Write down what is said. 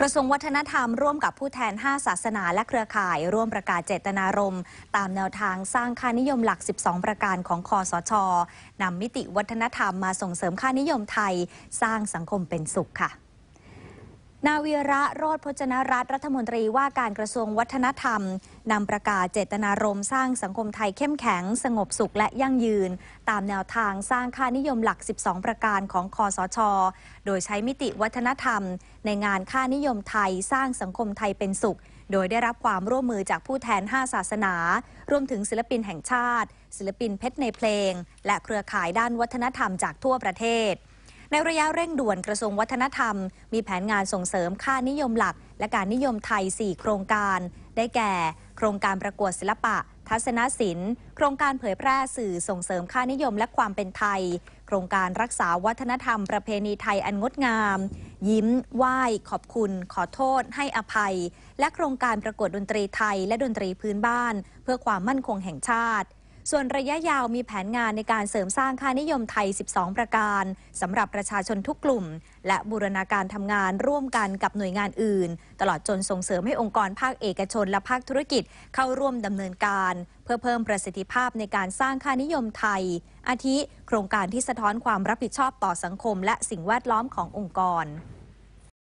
กระทรวงวัฒนธรรมร่วมกับผู้แทน 5 ศาสนาและเครือข่ายร่วมประกาศเจตนารมณ์ตามแนวทางสร้างค่านิยมหลัก 12 ประการของคอสช นำมิติวัฒนธรรมมาส่งเสริมค่านิยมไทยสร้างสังคมเป็นสุขค่ะนาวีระโรธพจนรัฐรัฐมนตรีว่าการกระทรวงวัฒนธรรม นำประกาศเจตนารมณ์สร้างสังคมไทยเข้มแข็ง สงบสุขและยั่งยืน ตามแนวทางสร้างค่านิยมหลัก 12 ประการของคอสช โดยใช้มิติวัฒนธรรม ในงานค่านิยมไทยสร้างสังคมไทยเป็นสุข โดยได้รับความร่วมมือจากผู้แทน 5 ศาสนา รวมถึงศิลปินแห่งชาติ ศิลปินเพชรในเพลง และเครือข่ายด้านวัฒนธรรมจากทั่วประเทศในระยะเร่งด่วนกระทรวงวัฒนธรรม มีแผนงานส่งเสริมค่านิยมหลัก และการนิยมไทย 4 โครงการ ได้แก่ โครงการประกวดศิลปะ ทัศนศิลป์โครงการเผยแพร่สื่อส่งเสริมค่านิยมและความเป็นไทย โครงการรักษาวัฒนธรรม ประเพณีไทยอันงดงาม ยิ้ม ไหว้ ขอบคุณ ขอโทษ ให้อภัย และโครงการประกวดดนตรีไทยและดนตรีพื้นบ้าน เพื่อความมั่นคงแห่งชาติส่วนระยะยาวมีแผนงานในการเสริมสร้างค่านิยมไทย 12 ประการสำหรับประชาชนทุกกลุ่ม และบูรณาการทำงานร่วมกันกับหน่วยงานอื่น ตลอดจนส่งเสริมให้องค์กรภาคเอกชนและภาคธุรกิจเข้าร่วมดำเนินการ เพื่อเพิ่มประสิทธิภาพในการสร้างค่านิยมไทย อาทิ โครงการที่สะท้อนความรับผิดชอบต่อสังคม และสิ่งแวดล้อมขององค์กร